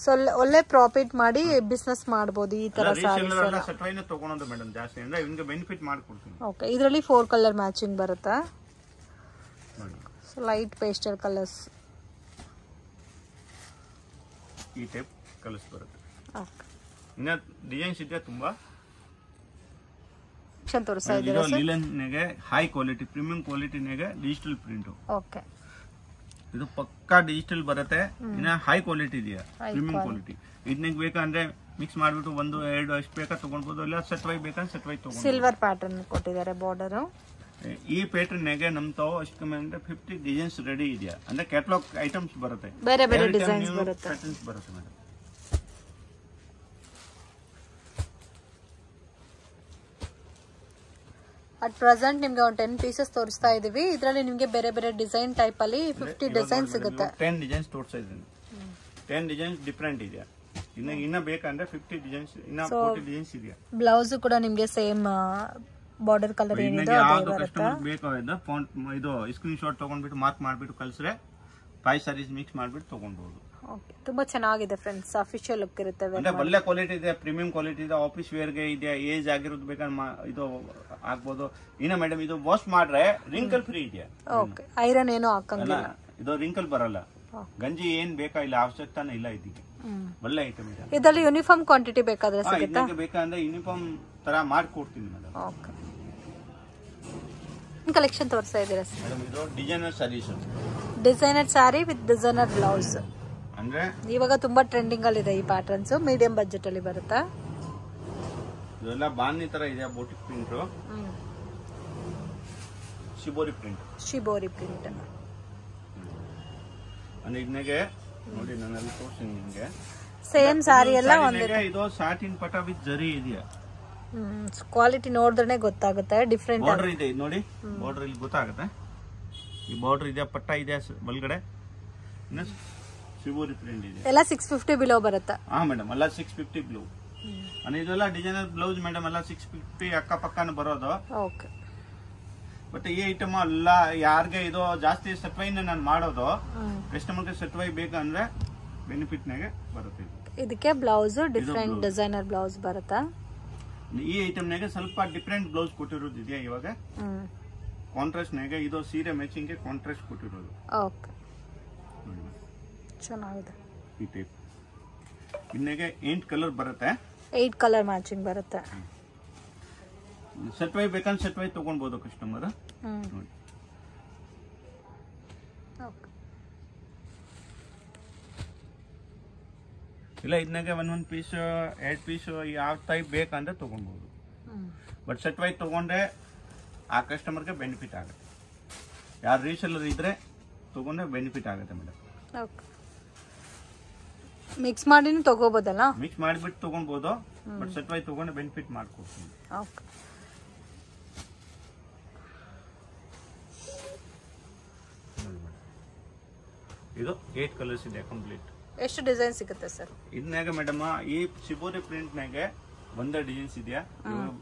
ಸೊ ಒಳ್ಳೆ ಪ್ರಾಫಿಟ್ ಮಾಡಿ ಬಿಸ್ನೆಸ್ ಮಾಡಬಹುದು ಈ ತರ ಸಾರೀಸ್
ತಗೊಳೋದು ಮೇಡಮ್ ಜಾಸ್ತಿ ಅಂದ್ರೆ ಬೆನಿಫಿಟ್ ಮಾಡ್ಕೊಡ್ತೀನಿ
ಓಕೆ ಇದರಲ್ಲಿ ಫೋರ್ ಕಲರ್ ಮ್ಯಾಚಿಂಗ್ ಬರುತ್ತಾ ಲೈಟ್ ಪೇಸ್ಟಲ್ ಕಲರ್ಸ್
ಈ ಟೈಪ್ ಕಲರ್ಸ್ ಬರುತ್ತೆ ಇನ್ನ ಡಿಸೈನ್ಸ್ ಇದೆ ತುಂಬಾ ಹೈ ಕ್ವಾಲಿಟಿ ಪ್ರೀಮಿಯಂ ಕ್ವಾಲಿಟಿನಾಗೆ ಡಿಜಿಟಲ್ ಪ್ರಿಂಟ್ ಓಕೆ ಇದು ಪಕ್ಕಾ ಡಿಜಿಟಲ್ ಬರುತ್ತೆ ಇನ್ನ ಹೈ ಕ್ವಾಲಿಟಿ ಇದೆಯಾ ಪ್ರೀಮಿಯಂ ಕ್ವಾಲಿಟಿ ಇದ್ನಿಗೆ ಬೇಕಂದ್ರೆ ಮಿಕ್ಸ್ ಮಾಡಿಬಿಟ್ಟು ಒಂದು ಎರಡು ಅಷ್ಟು ಬೇಕಾ ತಗೊಂಡ್ಬೋದು ಇಲ್ಲ ಸೆಟ್ ವೈ ಬೇಕಂದ್ರೆ ಸೆಟ್ ವೈ ತಗೊಂಡು ಸಿಲ್ವರ್
ಪ್ಯಾಟರ್ನ್ ಕೊಟ್ಟಿದ್ದಾರೆ ಬಾರ್ಡರ್
ಈ ಪ್ಯಾಟರ್ನ್ಗೆ ನಮ್ ತಾವು ಅಷ್ಟು ಕಮ್ಮಿ ಅಂದ್ರೆ ಫಿಫ್ಟಿ ಡಿಸೈನ್ಸ್ ರೆಡಿ ಇದೆಯಾ ಅಂದ್ರೆ ಕ್ಯಾಟ್ಲಾಗ್ ಐಟಮ್ಸ್ ಬರುತ್ತೆ ಬೇರೆ ಬೇರೆ ಡಿಸೈನ್ಸ್ ಬರುತ್ತೆ ಬರುತ್ತೆ ಮೇಡಮ್
ಅಟ್ ಪ್ರೆಸೆಂಟ್ ನಿಮ್ಗೆ ಒಂದು ಟೆನ್ ಪೀಸಸ್ ತೋರಿಸ್ತಾ ಇದೀವಿ ಇದರಲ್ಲಿ ನಿಮ್ಗೆ ಬೇರೆ ಬೇರೆ ಡಿಸೈನ್ ಟೈಪ್ ಅಲ್ಲಿ ಫಿಫ್ಟಿ ಡಿಸೈನ್ ಸಿಗುತ್ತೆ
ಟೆನ್ ಡಿಸೈನ್ಸ್ ತೋರಿಸ್ತಾ ಇದ್ದೀನಿ ಟೆನ್ ಡಿಸೈನ್ಸ್ ಡಿಫ್ರೆಂಟ್ ಇದೆಯಾ ಇನ್ನ ಇನ್ನ ಬೇಕಂದ್ರೆ ಫಿಫ್ಟಿ ಡಿಸೈನ್ಸ್ ಇನ್ನ ಫೋರ್ಟಿ ಡಿಸೈನ್ಸ್ ಇದೆಯಾ
ಬ್ಲೌಸ್ ಕೂಡ ನಿಮ್ಗೆ ಸೇಮ್ ಬಾರ್ಡರ್ ಕಲರ್ ಏನಿದೆ
ಫಾಂಟ್ ಇದು ಸ್ಕ್ರೀನ್ ಶಾಟ್ ತಗೊಂಡ್ಬಿಟ್ಟು ಮಾರ್ಕ್ ಮಾಡ್ಬಿಟ್ಟು ಕಳಿಸ್ರೆ ಫೈವ್ ಸಾರೀಸ್ ಮಿಕ್ಸ್ ಮಾಡ್ಬಿಟ್ಟು ತಗೊಂಡ್ಬೋದು
ಓಕೆ ತುಂಬಾ ಚೆನ್ನಾಗಿದೆ ಫ್ರೆಂಡ್ಸ್ ಅಫಿಷಿಯಲ್ ಲುಕ್ ಇರುತ್ತೆ ಅಂದ್ರೆ ಒಳ್ಳೆ
ಕ್ವಾಲಿಟಿ ಇದೆ ಪ್ರೀಮಿಯಂ ಕ್ವಾಲಿಟಿ ಇದೆ ಆಫೀಸ್ ಗೆ ಇದೆ ಏಜ್ ಆಗಿರೋದು ಬೇಕಾದ್ರೆ ಇದು ಆಗ್ಬೋದು ಇನ್ನ ಮೇಡಮ್ ಇದು ವಾಶ್ ಮಾಡ್ರೆ ರಿಂಕಲ್ ಫ್ರೀ ಇದೆ ಓಕೆ
ಐರನ್ ಏನು ಹಾಕಂಗಿಲ್ಲ
ಇದು ರಿಂಕಲ್ ಬರಲ್ಲ ಗಂಜಿ ಏನ್ ಬೇಕಾ ಇಲ್ಲ ಅವಶ್ಯಕತಾನೆ ಇಲ್ಲ ಇದಕ್ಕೆ ಒಳ್ಳೆ ಐಟಮ್ ಇದೆ
ಇದರಲ್ಲಿ ಯೂನಿಫಾರ್ಮ್ ಕ್ವಾಂಟಿಟಿ ಬೇಕಾದ್ರೆ ಸಿಗುತ್ತಾ ಇದಕ್ಕೆ
ಬೇಕಂದ್ರೆ ಯೂನಿಫಾರ್ಮ್ ತರ ಮಾಡ್ಕೊಡ್ತೀನಿ ಮೇಡಮ್ ಓಕೆ
ಕಲೆಕ್ಷನ್ ತೋರಿಸ್ತಾ ಇದ್ದೀರಾ ಸರ್
ಮೇಡಮ್ ಇದು designer sarees
designer sari with designer blouse ಅಂದ್ರೆ ಇವಾಗ ತುಂಬಾ ಟ್ರೆಂಡಿಂಗ್ ಅಲ್ಲಿ ಇದೆ ಈ ಪ್ಯಾಟರ್ನ್ಸ್ ಮೀಡಿಯಂ ಬಜೆಟ್ ಅಲ್ಲಿ ಬರುತ್ತಾ
ಇದೆಲ್ಲ ಬಾಣಿ ತರ ಇದೆ boutique print shibori print
shibori print ಅಂದ್ರೆ ಇದನ್ನೆಗೆ ನೋಡಿ
ನನ್ನಲ್ಲಿ ತೋರಿಸಿ ನಿಮಗೆ
ಸೇಮ್ ಸಾರಿ ಎಲ್ಲ ಒಂದಿರೋ
ಇದು ಸಾಟಿನ್ ಪಟ ವಿತ್ ಜರಿ ಇದೆಯಾ
ಕ್ವಾಲಿಟಿ ನೋಡಿದ್ರೆ ಗೊತ್ತಾಗುತ್ತೆ ಡಿಫ್ರೆಂಟ್ ಬಾರ್ಡರ್
ಇದೆ ನೋಡಿ ಬಾರ್ಡರ್ ಇಲ್ಲಿ ಗೊತ್ತಾಗುತ್ತೆ ಈ ಬಾರ್ಡರ್ ಇದೆ ಪಟ್ಟ ಇದೆ ಬಲ್ಗಡೆ ಶಿವೂರಿ ಪ್ರಿಂಟ್ ಇದೆ ಎಲ್ಲ
ಸಿಕ್ಸ್ ಫಿಫ್ಟಿ ಬಿಲೋ ಬರುತ್ತೆ ಹಾ
ಮೇಡಮ್ ಎಲ್ಲ ಸಿಕ್ಸ್ ಫಿಫ್ಟಿ ಬ್ಲೂ ಇದೆಲ್ಲ ಡಿಸೈನರ್ ಬ್ಲೌಸ್ ಮೇಡಮ್ ಎಲ್ಲ ಸಿಕ್ಸ್ ಫಿಫ್ಟಿ ಅಕ್ಕಪಕ್ಕನೂ ಬರೋದು ಓಕೆ ಬಟ್ ಈ ಐಟಮ್ ಎಲ್ಲ ಯಾರಿಗೆ ಇದು ಜಾಸ್ತಿ ಸೆಟ್ವೈನ್ ನಾನು ಮಾಡೋದು ಕಸ್ಟಮರ್ಗೆ ಸೆಟ್ವೈ ಬೇಕಂದ್ರೆ ಬೆನಿಫಿಟ್ನಾಗೆ ಬರುತ್ತೆ
ಇದಕ್ಕೆ ಬ್ಲೌಸ್ ಡಿಫ್ರೆಂಟ್ ಡಿಸೈನರ್ ಬ್ಲೌಸ್ ಬರುತ್ತಾ
ಈ ಐಟಮ್ನಾಗೆ ಸ್ವಲ್ಪ ಡಿಫ್ರೆಂಟ್ ಬ್ಲೌಸ್ ಕೊಟ್ಟಿರೋದು ಇದೆಯಾ ಇವಾಗ ನಾಗೆ ಇದು ಸೀರೆ ಮ್ಯಾಚಿಂಗ್ಗೆ ಕಾಂಟ್ರಾಸ್ಟ್ ಕೊಟ್ಟಿರೋದು
ಓಕೆ ಚೆನ್ನಾಗಿದೆ
ಈ ಟೈಪ್ ಇನ್ನೇಗೆ ಎಂಟು ಕಲರ್ ಬರುತ್ತೆ
ಏಟ್ ಕಲರ್ ಮ್ಯಾಚಿಂಗ್ ಬರುತ್ತೆ
ಸೆಟ್ ವೈ ಬೇಕಂದ್ರೆ ಸೆಟ್ ವೈ ತೊಗೊಳ್ಬೋದು ಕಸ್ಟಮರ್ ನೋಡಿ ಇಲ್ಲ ಇದನ್ನಾಗೆ ಒನ್ ಒಂದ್ ಪೀಸ್ ಎರಡ್ ಪೀಸ್ ಯಾವ ಟೈಪ್ ಬೇಕಂದ್ರೆ ತಗೊಂಡ್ಬೋದು ಬಟ್ ಸೆಟ್ ವೈ ತಗೊಂಡ್ರೆ ಆ ಕಸ್ಟಮರ್ಗೆ ಬೆನಿಫಿಟ್ ಆಗುತ್ತೆ ಯಾರು ರೀಸೆಲ್ಲರ್ ಇದ್ರೆ ತಗೊಂಡ್ರೆ ಬೆನಿಫಿಟ್ ಆಗುತ್ತೆ ಮೇಡಮ್
ಮಿಕ್ಸ್ ಮಾಡಿನೂ ತಗೋಬೋದಲ್ಲ
ಮಿಕ್ಸ್ ಮಾಡಿಬಿಟ್ಟು ತಗೊಂಡ್ಬೋದು ಬಟ್ ಸೆಟ್ ವೈ ತಗೊಂಡ್ರೆ ಬೆನಿಫಿಟ್ ಮಾಡ್ಕೊಡ್ತೀನಿ ಇದು ಏಟ್ ಕಲರ್ಸ್ ಇದೆ ಕಂಪ್ಲೀಟ್
ಎಷ್ಟು ಡಿಸೈನ್ ಸಿಗುತ್ತೆ ಸರ್
ಇದನ್ನಾಗ ಮೇಡಮ್ ಈ ಶಿಬೋರಿ ನಾಗೆ ಒಂದೇ ಡಿಸೈನ್ಸ್ ಇದೆಯಾ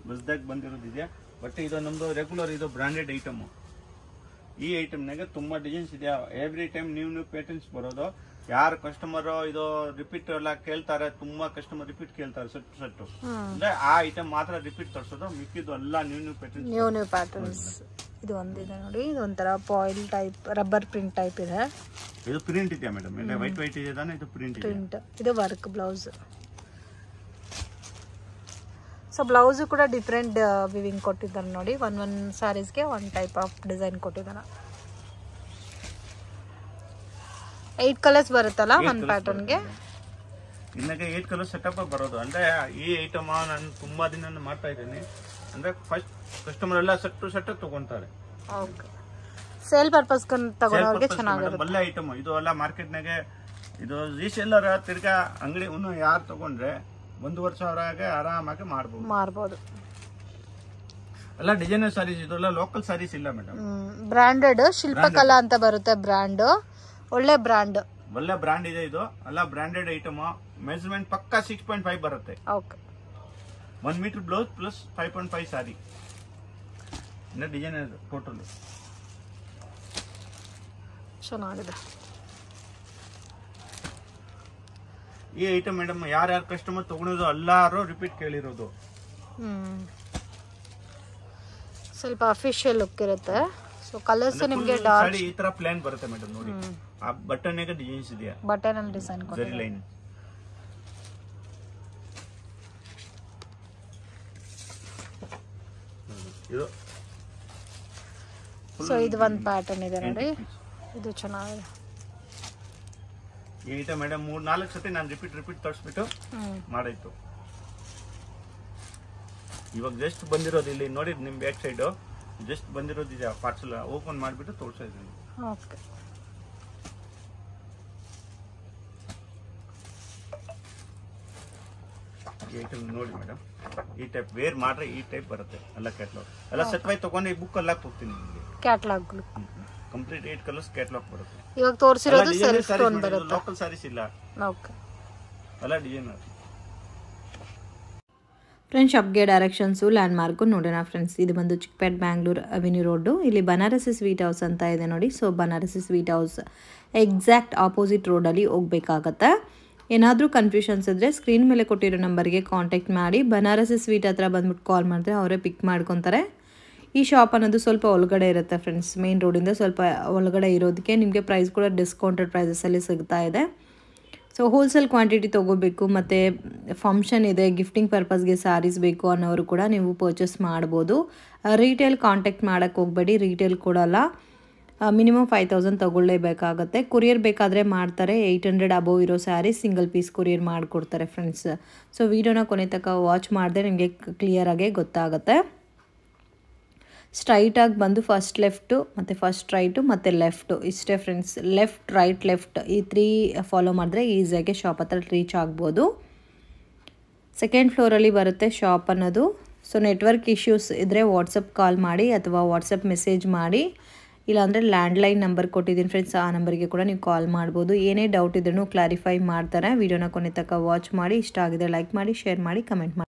ಬಸ್ದಾಗ ಬಂದಿರೋದಿದೆಯಾ ಬಟ್ ಇದು ನಮ್ದು ರೆಗ್ಯುಲರ್ ಇದು ಬ್ರಾಂಡೆಡ್ ಐಟಮ್ ಈ ಐಟಮ್ನಾಗ ತುಂಬಾ ಡಿಸೈನ್ಸ್ ಇದೆಯಾ every time new new patterns ಬರೋದು ಯಾರು ಕಸ್ಟಮರ್ ಇದು ರಿಪೀಟ್ ಎಲ್ಲ ಕೇಳ್ತಾರೆ ತುಂಬಾ ಕಸ್ಟಮರ್ ರಿಪೀಟ್ ಕೇಳ್ತಾರೆ ಸೆಟ್ ಸೆಟ್ ಅಂದ್ರೆ ಆ ಐಟಮ್ ಮಾತ್ರ ರಿಪೀಟ್ ತರ್ಸೋದು ಮಿಕ್ಕಿದ್ದು ಎಲ್ಲ
new new pattern new new patterns ಇದು ಒಂದಿದೆ ನೋಡಿ ಇದು ಒಂಥರ foil type rubber print type ಇದೆ
ಇದು ಪ್ರಿಂಟ್ ಇದೆ ಮೇಡಮ್ ಇಲ್ಲ ವೈಟ್ ವೈಟ್ ಇದೆ ತಾನೆ ಇದು ಪ್ರಿಂಟ್ ಪ್ರಿಂಟ್
ಇದು ವರ್ಕ್ ಬ್ಲೌಸ್ ಸೊ ಬ್ಲೌಸ್ ಕೂಡ ಡಿಫ್ರೆಂಟ್ ವಿವಿಂಗ್ uh, ಕೊಟ್ಟಿದ್ದಾರೆ ನೋಡಿ ಒನ್ ಒನ್ ಸ್ಯಾರೀಸ್ಗೆ ಒನ್ ಟೈಪ್ ಆಫ್ ಡಿಸೈನ್ ಕೊಟ್ಟಿದ್ದಾರೆ ಏಟ್ ಕಲರ್ಸ್ ಬರುತ್ತಲ್ಲ ಒಂದು ಪ್ಯಾಟರ್ನ್ಗೆ
ನಿಮಗೆ ಏಟ್ ಕಲರ್ ಸೆಟಪ್ ಬರೋದು ಅಂದ್ರೆ ಈ ಐಟಮ್ ನಾನು ತುಂಬಾ ದಿನ ಮಾಡ್ತಾ ಇದ್ದೀನಿ ಅಂದ್ರೆ ಫಸ್ಟ್ ಕಸ್ಟಮರ್ ಎಲ್ಲ ಸೆಟ್ ಟು ಸೆಟ್ ತಗೊಂತಾರೆ
ಸೇಲ್ ಪರ್ಪಸ್ ತಗೊಂಡವ್ರಿಗೆ ಚೆನ್ನಾಗಿರುತ್ತೆ
ಒಳ್ಳೆ ಐಟಮ್ ಇದು ಎಲ್ಲ ಮಾರ್ಕೆಟ್ನಾಗೆ ಇದು ರೀಸೇಲರ್ ತಿರ್ಗಾ ಅಂಗಡಿ ಒಂದು ಯಾರು ತಗೊಂಡ್ರೆ ಒಂದು ವರ್ಷ ಅವರಾಗೆ ಆರಾಮಾಗಿ ಮಾಡ್ಬೋದು ಮಾರ್ಬೋದು ಎಲ್ಲ ಡಿಸೈನರ್ ಸಾರೀಸ್ ಇದೆಲ್ಲ ಲೋಕಲ್ ಸಾರೀಸ್ ಇಲ್ಲ ಮೇಡಮ್
ಬ್ರಾಂಡೆಡ್ ಶಿಲ್ಪಕಲಾ ಅಂತ ಬರುತ್ತೆ ಬ್ರ್ಯಾಂಡ್ ಒಳ್ಳೆ ಬ್ರಾಂಡ್
ಒಳ್ಳೆ ಬ್ರಾಂಡ್ ಇದೆ ಇದು ಎಲ್ಲ ಬ್ರಾಂಡೆಡ್ ಐಟಮ್ ಮೆಜರ್ಮೆಂಟ್ ಪಕ್ಕಾ ಸಿಕ್ಸ್ ಪಾಯಿಂಟ್ ಫೈವ್ ಬರುತ್ತೆ okay one metre blouse plus five point five sari ಇನ್ನ ಡಿಸೈನ್ ಟೋಟಲ್ ಚೆನ್ನಾಗಿದೆ ಈ ಐಟಮ್ ಮೇಡಮ್ ಯಾರ್ಯಾರು ಕಸ್ಟಮರ್ ತಗೊಂಡಿದ್ರು ಎಲ್ಲಾರು ರಿಪೀಟ್ ಕೇಳಿರೋದು
ಸ್ವಲ್ಪ ಅಫಿಷಿಯಲ್ ಲುಕ್ ಇರುತ್ತೆ ಸೊ ಕಲರ್ಸ್ ನಿಮಗೆ ಡಾರ್ಕ್ ಈ
ತರ ಪ್ಲಾನ್ ಬರುತ್ತೆ ಮೇಡಮ್ ನೋಡಿ ಆ ಬಟನ್ ಬಟನ್ಯಾಗ ಡಿಸೈನ್ಸ್ ಇದೆಯಾ ಬಟನ್ ಡಿಸೈನ್ ಸರಿ ಲೈನ್ ಇದು ಸೊ ಇದು ಒಂದು ಪ್ಯಾಟರ್ನ್ ಇದೆ ನೋಡಿ
ಇದು ಚೆನ್ನಾಗಿದೆ
ಈ ಐಟಮ್ ಮೇಡಮ್ ಮೂರು ನಾಲ್ಕು ಸತಿ ನಾನು ರಿಪೀಟ್ ರಿಪೀಟ್ ತರಿಸ್ಬಿಟ್ಟು ಮಾಡಿತ್ತು ಇವಾಗ ಜಸ್ಟ್ ಬಂದಿರೋದು ಇಲ್ಲಿ ನೋಡಿ ನಿಮ್ಮ ಬ್ಯಾಕ್ ಸೈಡ್ ಜಸ್ಟ್ ಬಂದಿರೋದು ಇದೆ ಪಾರ್ಸಲ್ ಓಪನ್ ಮಾಡಿಬಿಟ್ಟು ತೋರಿಸ್ತಾ ಇದ್ದೀನಿ ಓಕೆ ವೆಹಿಕಲ್ ನೋಡಿ ಮೇಡಮ್ ಈ ಟೈಪ್ ವೇರ್ ಮಾಡ್ರೆ ಈ ಟೈಪ್ ಬರುತ್ತೆ ಎಲ್ಲ ಕ್ಯಾಟ್ಲಾಗ್ ಎಲ್ಲ ಸೆಟ್ ವೈ ತಗೊಂಡು ಈ ಬುಕ್ ಎಲ್ಲ ಹಾಕ್ತೀನಿ ನಿಮಗೆ catalogue complete eight colours catalogue ಬರುತ್ತೆ ಇವಾಗ ತೋರಿಸಿರೋದು ಸೆಲ್ಫ್ ಟೋನ್ ಬರುತ್ತೆ ಲೋಕಲ್ ಸಾರೀಸ್ ಇಲ್ಲ ಓಕೆ ಎಲ್ಲ ಡಿಸೈನ್
ಫ್ರೆಂಡ್ಸ್ ಶಾಪ್ಗೆ ಡೈರೆಕ್ಷನ್ಸು ಲ್ಯಾಂಡ್ ಮಾರ್ಕು ನೋಡೋಣ ಫ್ರೆಂಡ್ಸ್ ಇದು ಬಂದು ಚಿಕ್ಕಪೇಟ್ ಬ್ಯಾಂಗ್ಳೂರು ಅವೆನ್ಯೂ ರೋಡು ಇಲ್ಲಿ ಬನಾರಸಿ ಸ್ವೀಟ್ ಹೌಸ್ ಅಂತ ಇದೆ ನೋಡಿ so Banarasi sweet house exact opposite ರೋಡಲ್ಲಿ ಹೋಗ್ಬೇಕಾಗತ್ತೆ ಏನಾದರೂ ಕನ್ಫ್ಯೂಷನ್ಸ್ ಇದ್ದರೆ ಸ್ಕ್ರೀನ್ ಮೇಲೆ ಕೊಟ್ಟಿರೋ ನಂಬರ್ಗೆ ಕಾಂಟ್ಯಾಕ್ಟ್ ಮಾಡಿ ಬನಾರಸಿ ಸ್ವೀಟ್ ಹತ್ರ ಬಂದ್ಬಿಟ್ಟು ಕಾಲ್ ಮಾಡಿದ್ರೆ ಅವರೇ ಪಿಕ್ ಮಾಡ್ಕೊತಾರೆ ಈ ಶಾಪ್ ಅನ್ನೋದು ಸ್ವಲ್ಪ ಒಳಗಡೆ ಇರುತ್ತೆ ಫ್ರೆಂಡ್ಸ್ ಮೇನ್ ರೋಡಿಂದ ಸ್ವಲ್ಪ ಒಳಗಡೆ ಇರೋದಕ್ಕೆ ನಿಮಗೆ ಪ್ರೈಸ್ ಕೂಡ ಡಿಸ್ಕೌಂಟೆಡ್ ಪ್ರೈಸಸಲ್ಲಿ ಸಿಗ್ತಾ ಇದೆ ಸೊ ಹೋಲ್ಸೇಲ್ ಕ್ವಾಂಟಿಟಿ ತೊಗೋಬೇಕು ಮತ್ತು ಫಂಕ್ಷನ್ ಇದೆ ಗಿಫ್ಟಿಂಗ್ ಪರ್ಪಸ್ಗೆ ಸ್ಯಾರೀಸ್ ಬೇಕು ಅನ್ನೋರು ಕೂಡ ನೀವು ಪರ್ಚೇಸ್ ಮಾಡ್ಬೋದು ರೀಟೇಲ್ uh, ಕಾಂಟ್ಯಾಕ್ಟ್ ಮಾಡೋಕ್ಕೆ ಹೋಗಬೇಡಿ ರೀಟೇಲ್ ಕೊಡೋಲ್ಲ ಮಿನಿಮಮ್ ಫೈವ್ ತೌಸಂಡ್ ತೊಗೊಳ್ಳೇಬೇಕಾಗುತ್ತೆ ಕುರಿಯರ್ ಬೇಕಾದರೆ ಮಾಡ್ತಾರೆ ಏಯ್ಟ್ ಹಂಡ್ರೆಡ್ ಅಬೋವ್ ಇರೋ ಸ್ಯಾರಿ ಸಿಂಗಲ್ ಪೀಸ್ ಕುರಿಯರ್ ಮಾಡಿಕೊಡ್ತಾರೆ ಫ್ರೆಂಡ್ಸ್ ಸೊ ವೀಡಿಯೋನ ಕೊನೆ ತನಕ ವಾಚ್ ಮಾಡಿದೆ ನಿಮಗೆ ಕ್ಲಿಯರಾಗೇ ಗೊತ್ತಾಗುತ್ತೆ ಸ್ಟ್ರೈಟಾಗಿ ಬಂದು ಫಸ್ಟ್ ಲೆಫ್ಟು ಮತ್ತು ಫಸ್ಟ್ ರೈಟು ಮತ್ತು ಲೆಫ್ಟು ಇಷ್ಟೇ ಫ್ರೆಂಡ್ಸ್ ಲೆಫ್ಟ್ ರೈಟ್ ಲೆಫ್ಟ್ ಈ ತ್ರೀ ಫಾಲೋ ಮಾಡಿದ್ರೆ ಈಸಿಯಾಗಿ ಶಾಪ್ ಹತ್ರ ರೀಚ್ ಆಗ್ಬೋದು ಸೆಕೆಂಡ್ ಫ್ಲೋರಲ್ಲಿ ಬರುತ್ತೆ ಶಾಪ್ ಅನ್ನೋದು ಸೊ ನೆಟ್ವರ್ಕ್ ಇಶ್ಯೂಸ್ ಇದ್ದರೆ ವಾಟ್ಸಪ್ ಕಾಲ್ ಮಾಡಿ ಅಥವಾ ವಾಟ್ಸಪ್ ಮೆಸೇಜ್ ಮಾಡಿ ಇಲ್ಲಾಂದರೆ ಲ್ಯಾಂಡ್ಲೈನ್ ನಂಬರ್ ಕೊಟ್ಟಿದ್ದೀನಿ ಫ್ರೆಂಡ್ಸ್ ಆ ನಂಬರ್ಗೆ ಕೂಡ ನೀವು ಕಾಲ್ ಮಾಡ್ಬೋದು ಏನೇ ಡೌಟ್ ಇದ್ರೂ ಕ್ಲಾರಿಫೈ ಮಾಡ್ತಾರೆ ವಿಡಿಯೋನ ಕೊನೆ ತನಕ ವಾಚ್ ಮಾಡಿ ಇಷ್ಟ ಆಗಿದೆ ಲೈಕ್ ಮಾಡಿ ಶೇರ್ ಮಾಡಿ ಕಮೆಂಟ್ ಮಾಡಿ